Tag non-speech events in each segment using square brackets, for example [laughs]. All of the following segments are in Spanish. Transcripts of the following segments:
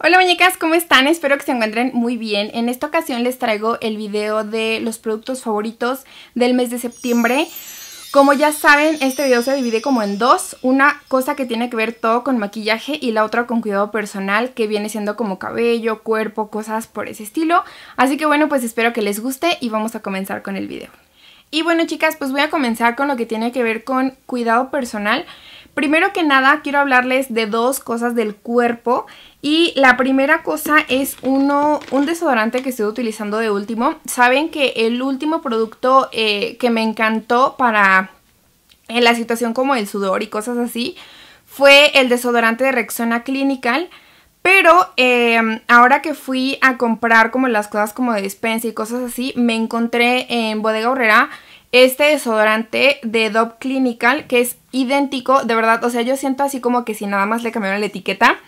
Hola muñecas, ¿cómo están? Espero que se encuentren muy bien. En esta ocasión les traigo el video de los productos favoritos del mes de septiembre. Como ya saben, este video se divide como en dos, una cosa que tiene que ver todo con maquillaje y la otra con cuidado personal que viene siendo como cabello, cuerpo, cosas por ese estilo. Así que bueno, pues espero que les guste y vamos a comenzar con el video. Y bueno chicas, pues voy a comenzar con lo que tiene que ver con cuidado personal. Primero que nada, quiero hablarles de dos cosas del cuerpo. Y la primera cosa es uno, un desodorante que estoy utilizando de último. Saben que el último producto eh, que me encantó para en la situación como el sudor y cosas así fue el desodorante de Rexona Clinical. Pero em, ahora que fui a comprar como las cosas como de despensa y cosas así, me encontré en Bodega Horrera este desodorante de Dove Clinical que es idéntico, de verdad, o sea, yo siento así como que si nada más le cambiaron la etiqueta.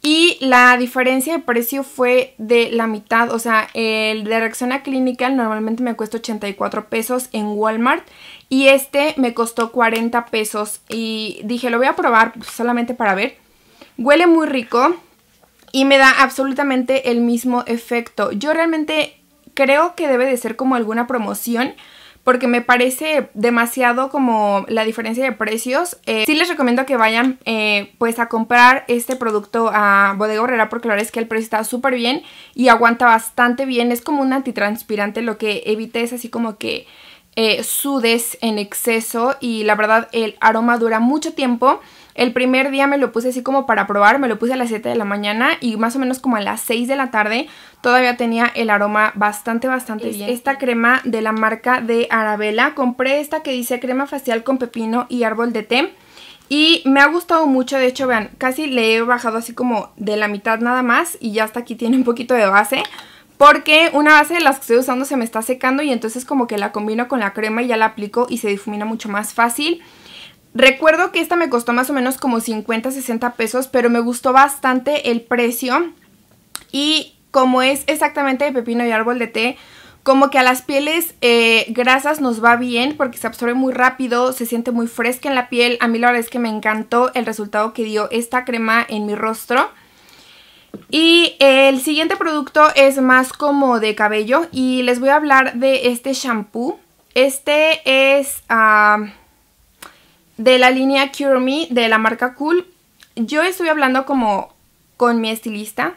Y la diferencia de precio fue de la mitad, o sea, el de Rexona Clinical normalmente me cuesta 84 pesos en Walmart y este me costó 40 pesos y dije, lo voy a probar solamente para ver. Huele muy rico y me da absolutamente el mismo efecto. Yo realmente creo que debe de ser como alguna promoción porque me parece demasiado como la diferencia de precios. Eh, sí les recomiendo que vayan eh, pues a comprar este producto a Bodega Herrera porque la verdad es que el precio está súper bien y aguanta bastante bien. Es como un antitranspirante, lo que evita es así como que eh, sudes en exceso y la verdad el aroma dura mucho tiempo. El primer día me lo puse así como para probar, me lo puse a las 7 de la mañana y más o menos como a las 6 de la tarde todavía tenía el aroma bastante, bastante bien. Esta crema de la marca de Arabella, compré esta que dice crema facial con pepino y árbol de té. Y me ha gustado mucho, de hecho, vean, casi le he bajado así como de la mitad nada más y ya hasta aquí tiene un poquito de base. Porque una base de las que estoy usando se me está secando y entonces como que la combino con la crema y ya la aplico y se difumina mucho más fácil. Recuerdo que esta me costó más o menos como 50, 60 pesos, pero me gustó bastante el precio. Y como es exactamente de pepino y árbol de té, como que a las pieles eh, grasas nos va bien porque se absorbe muy rápido, se siente muy fresca en la piel. A mí la verdad es que me encantó el resultado que dio esta crema en mi rostro. Y eh, el siguiente producto es más como de cabello y les voy a hablar de este shampoo. Este es... Ah, de la línea Cure Me de la marca Cool. Yo estuve hablando como con mi estilista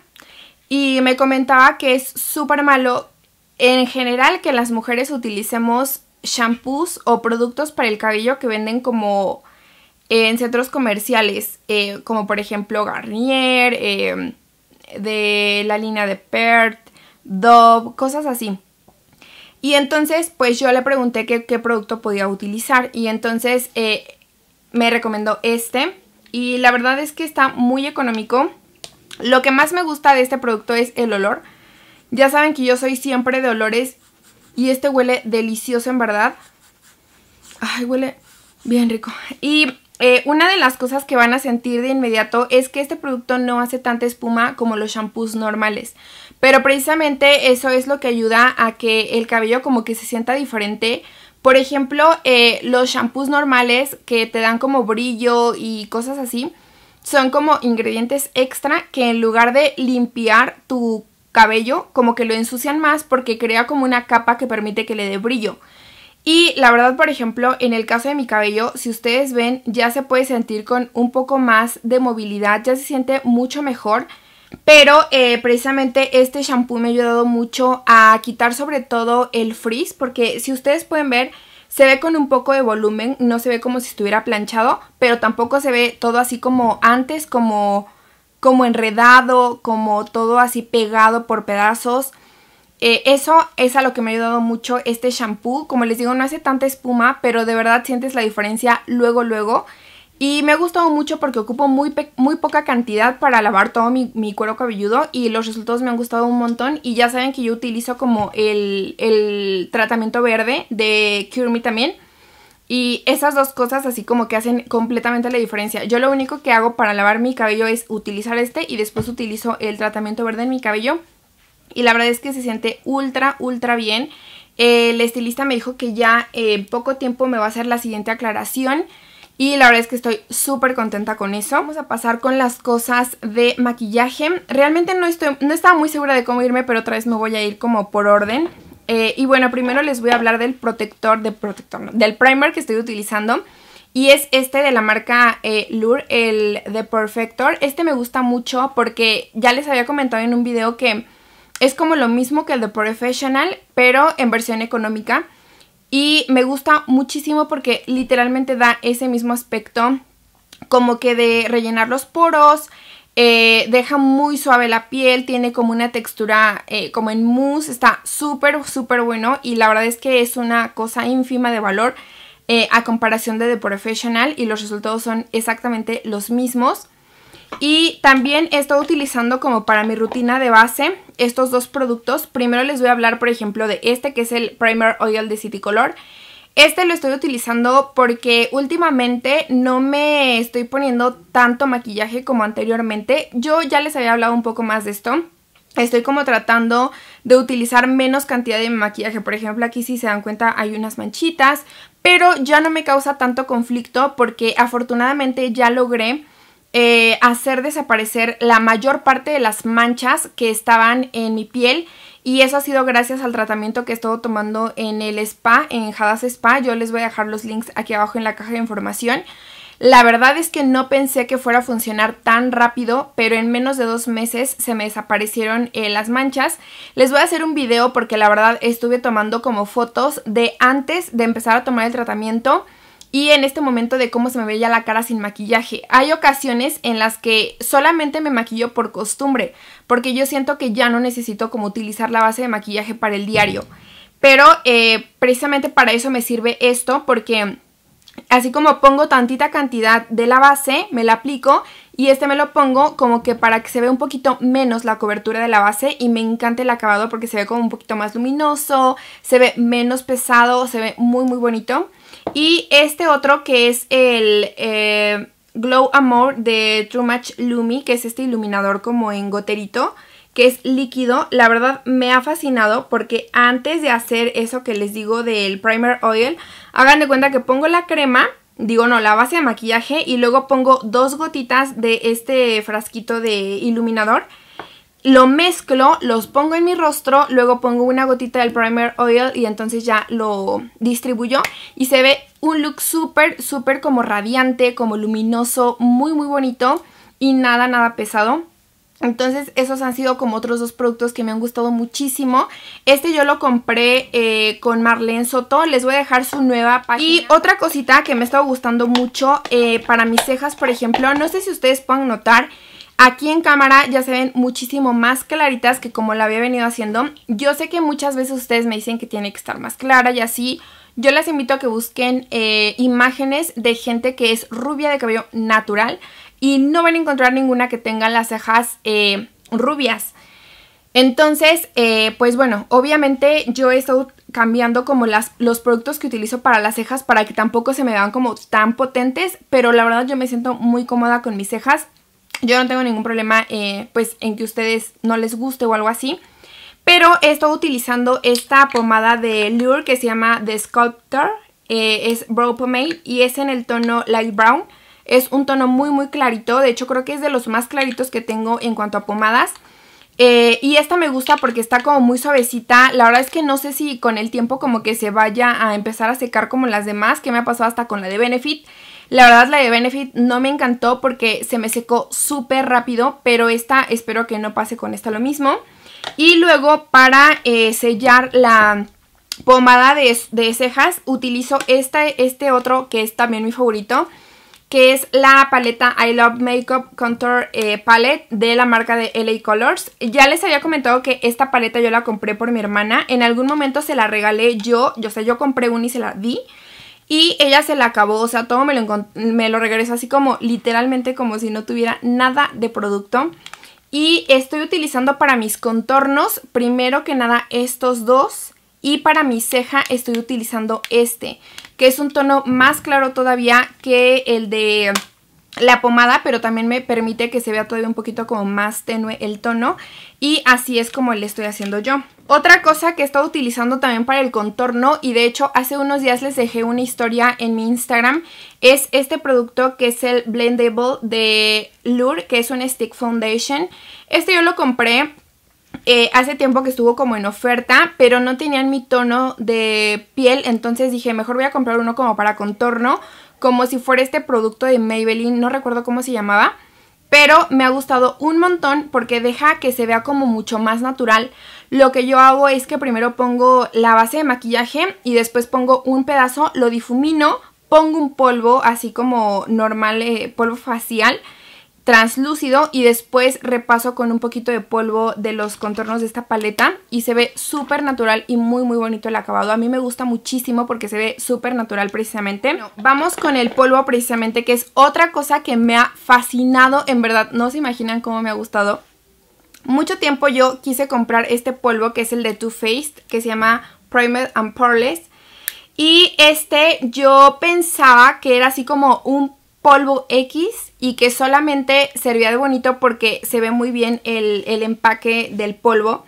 y me comentaba que es súper malo en general que las mujeres utilicemos shampoos o productos para el cabello que venden como en centros comerciales, eh, como por ejemplo Garnier, eh, de la línea de Perth, Dove, cosas así. Y entonces, pues yo le pregunté qué, producto podía utilizar y entonces eh, me recomendó este y la verdad es que está muy económico. Lo que más me gusta de este producto es el olor. Ya saben que yo soy siempre de olores y este huele delicioso en verdad. Ay, huele bien rico. Y eh, una de las cosas que van a sentir de inmediato es que este producto no hace tanta espuma como los shampoos normales. Pero precisamente eso es lo que ayuda a que el cabello como que se sienta diferente por ejemplo, eh, los shampoos normales que te dan como brillo y cosas así, son como ingredientes extra que en lugar de limpiar tu cabello, como que lo ensucian más porque crea como una capa que permite que le dé brillo. Y la verdad, por ejemplo, en el caso de mi cabello, si ustedes ven, ya se puede sentir con un poco más de movilidad, ya se siente mucho mejor pero eh, precisamente este shampoo me ha ayudado mucho a quitar sobre todo el frizz, porque si ustedes pueden ver, se ve con un poco de volumen, no se ve como si estuviera planchado, pero tampoco se ve todo así como antes, como, como enredado, como todo así pegado por pedazos. Eh, eso es a lo que me ha ayudado mucho este shampoo. Como les digo, no hace tanta espuma, pero de verdad sientes la diferencia luego, luego. Y me ha gustado mucho porque ocupo muy, muy poca cantidad para lavar todo mi, cuero cabelludo y los resultados me han gustado un montón. Y ya saben que yo utilizo como el, tratamiento verde de Cure Me también. Y esas dos cosas así como que hacen completamente la diferencia. Yo lo único que hago para lavar mi cabello es utilizar este y después utilizo el tratamiento verde en mi cabello. Y la verdad es que se siente ultra, ultra bien. El estilista me dijo que ya en poco tiempo me va a hacer la siguiente aclaración y la verdad es que estoy súper contenta con eso. Vamos a pasar con las cosas de maquillaje. Realmente no, estoy, no estaba muy segura de cómo irme, pero otra vez me voy a ir como por orden. Eh, y bueno, primero les voy a hablar del protector, de protector del primer que estoy utilizando. Y es este de la marca eh, Lure, el The Perfector. Este me gusta mucho porque ya les había comentado en un video que es como lo mismo que el The Professional, pero en versión económica. Y me gusta muchísimo porque literalmente da ese mismo aspecto como que de rellenar los poros, eh, deja muy suave la piel, tiene como una textura eh, como en mousse, está súper, súper bueno y la verdad es que es una cosa ínfima de valor eh, a comparación de The Professional y los resultados son exactamente los mismos. Y también he estado utilizando como para mi rutina de base estos dos productos. Primero les voy a hablar, por ejemplo, de este que es el Primer Oil de City Color. Este lo estoy utilizando porque últimamente no me estoy poniendo tanto maquillaje como anteriormente. Yo ya les había hablado un poco más de esto. Estoy como tratando de utilizar menos cantidad de maquillaje. Por ejemplo, aquí si se dan cuenta hay unas manchitas, pero ya no me causa tanto conflicto porque afortunadamente ya logré eh, hacer desaparecer la mayor parte de las manchas que estaban en mi piel. Y eso ha sido gracias al tratamiento que he estado tomando en el spa, en Hadas Spa. Yo les voy a dejar los links aquí abajo en la caja de información. La verdad es que no pensé que fuera a funcionar tan rápido, pero en menos de dos meses se me desaparecieron eh, las manchas. Les voy a hacer un video porque la verdad estuve tomando como fotos de antes de empezar a tomar el tratamiento y en este momento de cómo se me veía la cara sin maquillaje. Hay ocasiones en las que solamente me maquillo por costumbre, porque yo siento que ya no necesito como utilizar la base de maquillaje para el diario. Pero eh, precisamente para eso me sirve esto, porque así como pongo tantita cantidad de la base, me la aplico y este me lo pongo como que para que se vea un poquito menos la cobertura de la base y me encanta el acabado porque se ve como un poquito más luminoso, se ve menos pesado, se ve muy muy bonito. Y este otro que es el eh, Glow Amore de True Match Lumi, que es este iluminador como en goterito, que es líquido. La verdad me ha fascinado porque antes de hacer eso que les digo del primer oil, hagan de cuenta que pongo la crema, digo no, la base de maquillaje y luego pongo dos gotitas de este frasquito de iluminador lo mezclo, los pongo en mi rostro, luego pongo una gotita del primer oil y entonces ya lo distribuyo y se ve un look súper, súper como radiante, como luminoso, muy muy bonito y nada, nada pesado. Entonces esos han sido como otros dos productos que me han gustado muchísimo. Este yo lo compré eh, con Marlene Soto, les voy a dejar su nueva página. Y otra cosita que me ha estado gustando mucho eh, para mis cejas, por ejemplo, no sé si ustedes puedan notar Aquí en cámara ya se ven muchísimo más claritas que como la había venido haciendo. Yo sé que muchas veces ustedes me dicen que tiene que estar más clara y así. Yo les invito a que busquen eh, imágenes de gente que es rubia de cabello natural y no van a encontrar ninguna que tenga las cejas eh, rubias. Entonces, eh, pues bueno, obviamente yo he estado cambiando como los productos que utilizo para las cejas para que tampoco se me vean como tan potentes, pero la verdad yo me siento muy cómoda con mis cejas, yo no tengo ningún problema eh, pues en que ustedes no les guste o algo así. Pero he estado utilizando esta pomada de Lure que se llama The Sculptor. Eh, es Brow Pomade y es en el tono Light Brown. Es un tono muy muy clarito, de hecho creo que es de los más claritos que tengo en cuanto a pomadas. Eh, y esta me gusta porque está como muy suavecita. La verdad es que no sé si con el tiempo como que se vaya a empezar a secar como las demás, que me ha pasado hasta con la de Benefit. La verdad la de Benefit no me encantó porque se me secó súper rápido, pero esta espero que no pase con esta lo mismo. Y luego para eh, sellar la pomada de, cejas utilizo esta, este otro que es también mi favorito que es la paleta I Love Makeup Contour eh, Palette de la marca de LA Colors. Ya les había comentado que esta paleta yo la compré por mi hermana. En algún momento se la regalé yo, yo sé, yo compré una y se la di. Y ella se la acabó, o sea, todo me lo, me lo regresó así como literalmente como si no tuviera nada de producto. Y estoy utilizando para mis contornos, primero que nada, estos dos. Y para mi ceja estoy utilizando este, que es un tono más claro todavía que el de la pomada, pero también me permite que se vea todavía un poquito como más tenue el tono y así es como le estoy haciendo yo. Otra cosa que he estado utilizando también para el contorno y de hecho hace unos días les dejé una historia en mi Instagram es este producto que es el Blendable de Lure que es un stick foundation. Este yo lo compré eh, hace tiempo que estuvo como en oferta, pero no tenían mi tono de piel, entonces dije mejor voy a comprar uno como para contorno como si fuera este producto de Maybelline, no recuerdo cómo se llamaba, pero me ha gustado un montón porque deja que se vea como mucho más natural. Lo que yo hago es que primero pongo la base de maquillaje y después pongo un pedazo, lo difumino, pongo un polvo así como normal, eh, polvo facial translúcido y después repaso con un poquito de polvo de los contornos de esta paleta y se ve súper natural y muy muy bonito el acabado. A mí me gusta muchísimo porque se ve súper natural precisamente. vamos con el polvo precisamente que es otra cosa que me ha fascinado, en verdad no se imaginan cómo me ha gustado. Mucho tiempo yo quise comprar este polvo que es el de Too Faced que se llama primer and Pearless y este yo pensaba que era así como un polvo X y que solamente servía de bonito porque se ve muy bien el, empaque del polvo.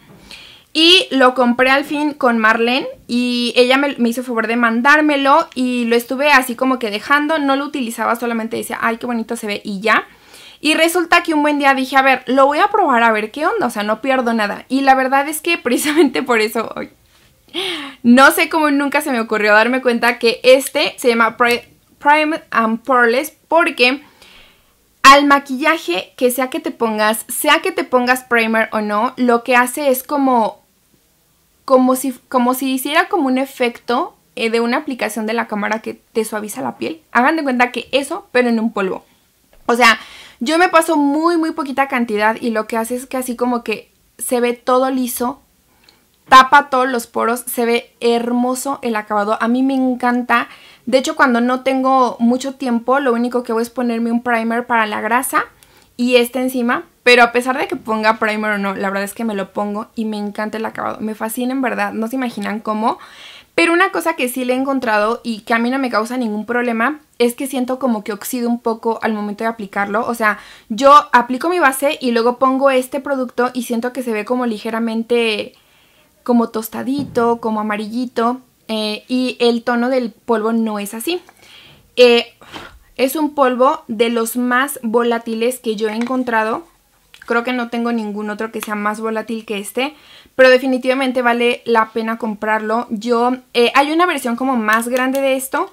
Y lo compré al fin con Marlene y ella me, me, hizo favor de mandármelo y lo estuve así como que dejando, no lo utilizaba, solamente decía, ay, qué bonito se ve y ya. Y resulta que un buen día dije, a ver, lo voy a probar a ver qué onda, o sea, no pierdo nada. Y la verdad es que [laughs] precisamente por eso hoy, no sé cómo nunca se me ocurrió darme cuenta que este se llama Prime and Pearless porque al maquillaje, que sea que te pongas, sea que te pongas primer o no, lo que hace es como, como, si, como si hiciera como un efecto eh, de una aplicación de la cámara que te suaviza la piel. Hagan de cuenta que eso, pero en un polvo. O sea, yo me paso muy, muy poquita cantidad y lo que hace es que así como que se ve todo liso, tapa todos los poros, se ve hermoso el acabado. A mí me encanta de hecho, cuando no tengo mucho tiempo, lo único que voy es ponerme un primer para la grasa y este encima. Pero a pesar de que ponga primer o no, la verdad es que me lo pongo y me encanta el acabado. Me fascina en verdad, no se imaginan cómo. Pero una cosa que sí le he encontrado y que a mí no me causa ningún problema es que siento como que oxido un poco al momento de aplicarlo. O sea, yo aplico mi base y luego pongo este producto y siento que se ve como ligeramente como tostadito, como amarillito. Eh, y el tono del polvo no es así. Eh, es un polvo de los más volátiles que yo he encontrado. Creo que no tengo ningún otro que sea más volátil que este, pero definitivamente vale la pena comprarlo. Yo, eh, hay una versión como más grande de esto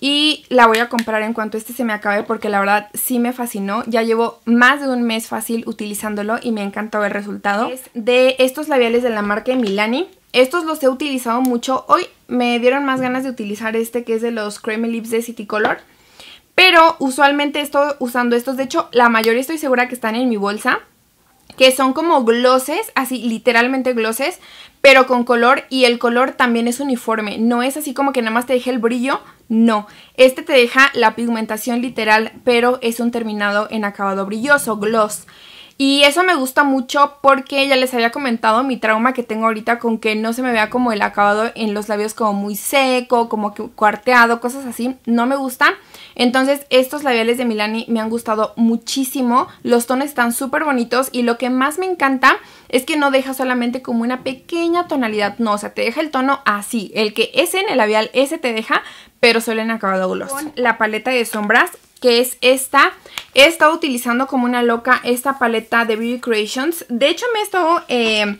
y la voy a comprar en cuanto este se me acabe porque la verdad sí me fascinó. Ya llevo más de un mes fácil utilizándolo y me ha encantado el resultado. Es de estos labiales de la marca Milani. Estos los he utilizado mucho. Hoy me dieron más ganas de utilizar este que es de los Creamy Lips de City Color. Pero usualmente estoy usando estos. De hecho, la mayoría estoy segura que están en mi bolsa. Que son como glosses, así literalmente glosses, pero con color y el color también es uniforme. No es así como que nada más te deje el brillo, no. Este te deja la pigmentación literal, pero es un terminado en acabado brilloso, gloss. Y eso me gusta mucho porque ya les había comentado mi trauma que tengo ahorita con que no se me vea como el acabado en los labios como muy seco, como que cuarteado, cosas así. No me gusta. Entonces estos labiales de Milani me han gustado muchísimo. Los tonos están súper bonitos y lo que más me encanta es que no deja solamente como una pequeña tonalidad. No, o sea, te deja el tono así. El que es en el labial, ese te deja, pero solo en acabado gloss. Con la paleta de sombras que es esta. He estado utilizando como una loca esta paleta de Beauty Creations. De hecho, me he estado... Eh,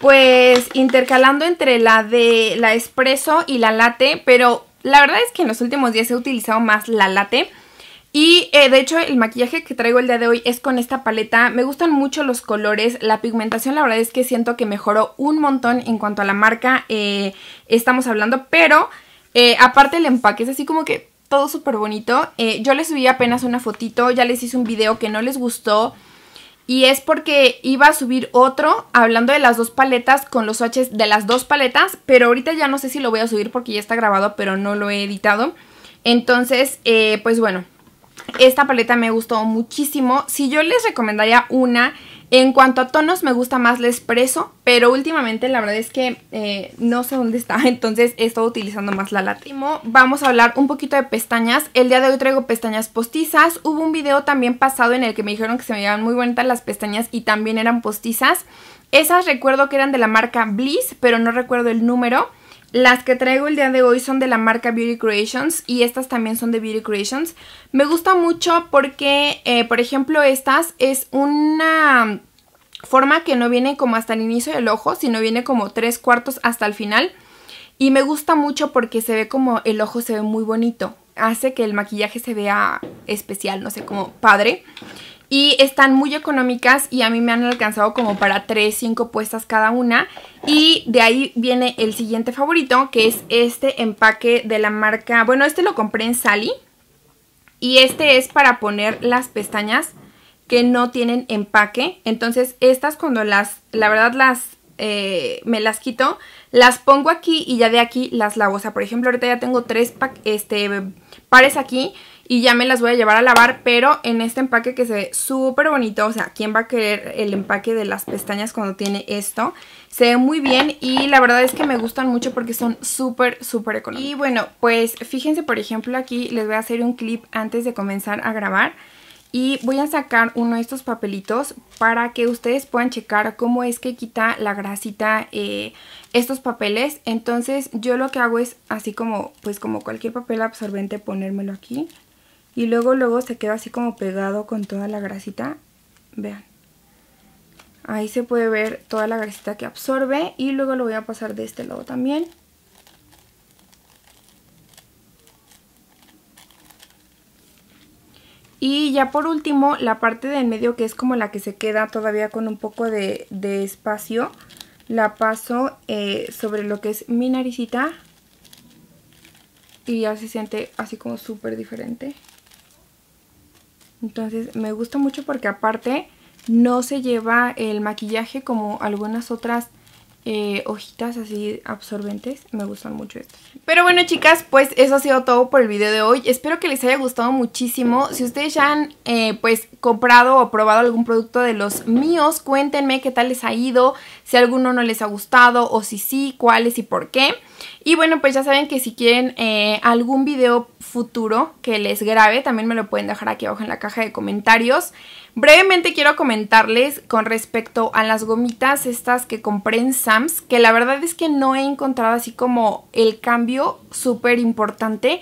pues intercalando entre la de la espresso y la latte, pero la verdad es que en los últimos días he utilizado más la latte. Y eh, de hecho el maquillaje que traigo el día de hoy es con esta paleta, me gustan mucho los colores, la pigmentación la verdad es que siento que mejoró un montón en cuanto a la marca eh, estamos hablando, pero aparte el empaque es así como que todo súper bonito. Eh, yo les subí apenas una fotito, ya les hice un video que no les gustó. Y es porque iba a subir otro hablando de las dos paletas con los swatches de las dos paletas. Pero ahorita ya no sé si lo voy a subir porque ya está grabado pero no lo he editado. Entonces, eh, pues bueno, esta paleta me gustó muchísimo. Si yo les recomendaría una en cuanto a tonos, me gusta más el espresso, pero últimamente la verdad es que eh, no sé dónde está, [laughs] entonces he estado utilizando más la latte. Vamos a hablar un poquito de pestañas. El día de hoy traigo pestañas postizas. Hubo un video también pasado en el que me dijeron que se me iban muy bonitas las pestañas y también eran postizas. Esas recuerdo que eran de la marca Bliss, pero no recuerdo el número. Las que traigo el día de hoy son de la marca Beauty Creations y estas también son de Beauty Creations. Me gusta mucho porque, eh, por ejemplo, estas es una forma que no viene como hasta el inicio del ojo, sino viene como tres cuartos hasta el final. Y me gusta mucho porque se ve como el ojo se ve muy bonito. Hace que el maquillaje se vea especial, no sé, como padre y están muy económicas y a mí me han alcanzado como para 3, 5 puestas cada una y de ahí viene el siguiente favorito que es este empaque de la marca, bueno este lo compré en Sally y este es para poner las pestañas que no tienen empaque, entonces estas cuando las, la verdad las eh, me las quito, las pongo aquí y ya de aquí las lavo. O sea, por ejemplo, ahorita ya tengo tres este, pares aquí y ya me las voy a llevar a lavar, pero en este empaque que se ve súper bonito, o sea, ¿quién va a querer el empaque de las pestañas cuando tiene esto? Se ve muy bien y la verdad es que me gustan mucho porque son súper, súper económicos. Y bueno, pues fíjense, por ejemplo, aquí les voy a hacer un clip antes de comenzar a grabar. Y voy a sacar uno de estos papelitos para que ustedes puedan checar cómo es que quita la grasita eh, estos papeles. Entonces yo lo que hago es así como, pues como cualquier papel absorbente, ponérmelo aquí. Y luego, luego se queda así como pegado con toda la grasita. Vean. Ahí se puede ver toda la grasita que absorbe. Y luego lo voy a pasar de este lado también. Y ya por último, la parte del medio que es como la que se queda todavía con un poco de, espacio, la paso eh, sobre lo que es mi naricita. Y ya se siente así como súper diferente. Entonces me gusta mucho porque aparte no se lleva el maquillaje como algunas otras eh, hojitas así absorbentes. Me gustan mucho estas. Pero bueno chicas, pues eso ha sido todo por el video de hoy. Espero que les haya gustado muchísimo. Si ustedes ya han eh, pues comprado o probado algún producto de los míos, cuéntenme qué tal les ha ido, si alguno no les ha gustado o si sí, cuáles y por qué. Y bueno, pues ya saben que si quieren eh, algún video futuro que les grabe, también me lo pueden dejar aquí abajo en la caja de comentarios. Brevemente quiero comentarles con respecto a las gomitas estas que compré en Sams, que la verdad es que no he encontrado así como el cambio súper importante.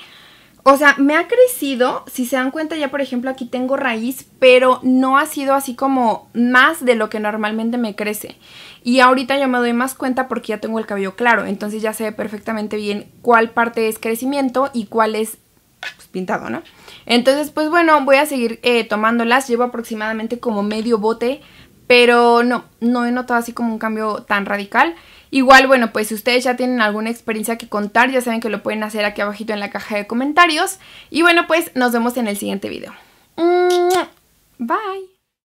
O sea, me ha crecido, si se dan cuenta ya por ejemplo aquí tengo raíz, pero no ha sido así como más de lo que normalmente me crece. Y ahorita yo me doy más cuenta porque ya tengo el cabello claro, entonces ya sé perfectamente bien cuál parte es crecimiento y cuál es pues, pintado, ¿no? Entonces, pues bueno, voy a seguir eh, tomándolas. Llevo aproximadamente como medio bote, pero no, no he notado así como un cambio tan radical. Igual, bueno, pues si ustedes ya tienen alguna experiencia que contar, ya saben que lo pueden hacer aquí abajito en la caja de comentarios. Y bueno, pues nos vemos en el siguiente video. Bye.